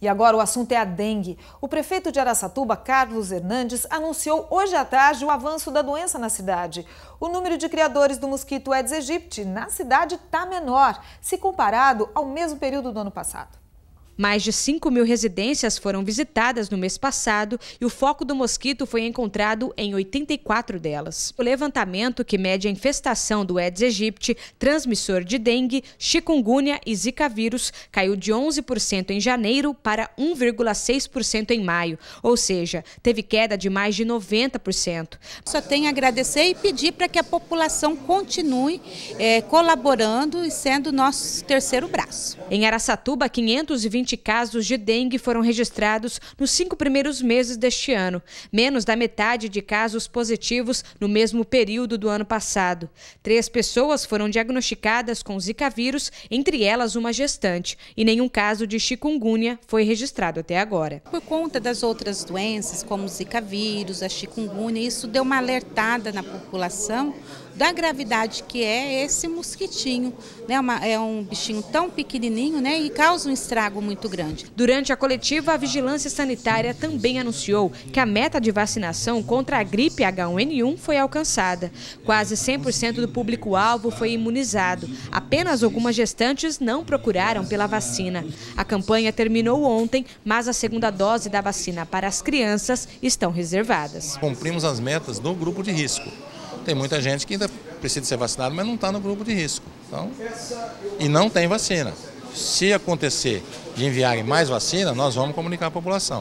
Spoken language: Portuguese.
E agora o assunto é a dengue. O prefeito de Araçatuba, Carlos Hernandes, anunciou hoje à tarde o avanço da doença na cidade. O número de criadores do mosquito Aedes aegypti na cidade está menor, se comparado ao mesmo período do ano passado. Mais de 5 mil residências foram visitadas no mês passado e o foco do mosquito foi encontrado em 84 delas. O levantamento, que mede a infestação do Aedes aegypti, transmissor de dengue, chikungunya e zika vírus, caiu de 11% em janeiro para 1,6% em maio, ou seja, teve queda de mais de 90%. Só tenho a agradecer e pedir para que a população continue é, colaborando e sendo nosso terceiro braço. Em Araçatuba, 520 20 casos de dengue foram registrados nos cinco primeiros meses deste ano, menos da metade de casos positivos no mesmo período do ano passado. Três pessoas foram diagnosticadas com Zika vírus, entre elas uma gestante, e nenhum caso de chikungunya foi registrado até agora. Por conta das outras doenças, como o Zika vírus, a chikungunya, isso deu uma alertada na população da gravidade que é esse mosquitinho. Né? é um bichinho tão pequenininho né? e causa um estrago muito muito grande. Durante a coletiva, a Vigilância Sanitária também anunciou que a meta de vacinação contra a gripe H1N1 foi alcançada. Quase 100% do público-alvo foi imunizado. Apenas algumas gestantes não procuraram pela vacina. A campanha terminou ontem, mas a segunda dose da vacina para as crianças estão reservadas. Cumprimos as metas do grupo de risco. Tem muita gente que ainda precisa ser vacinada, mas não está no grupo de risco. Então, e não tem vacina. Se acontecer de enviarem mais vacina, nós vamos comunicar à população.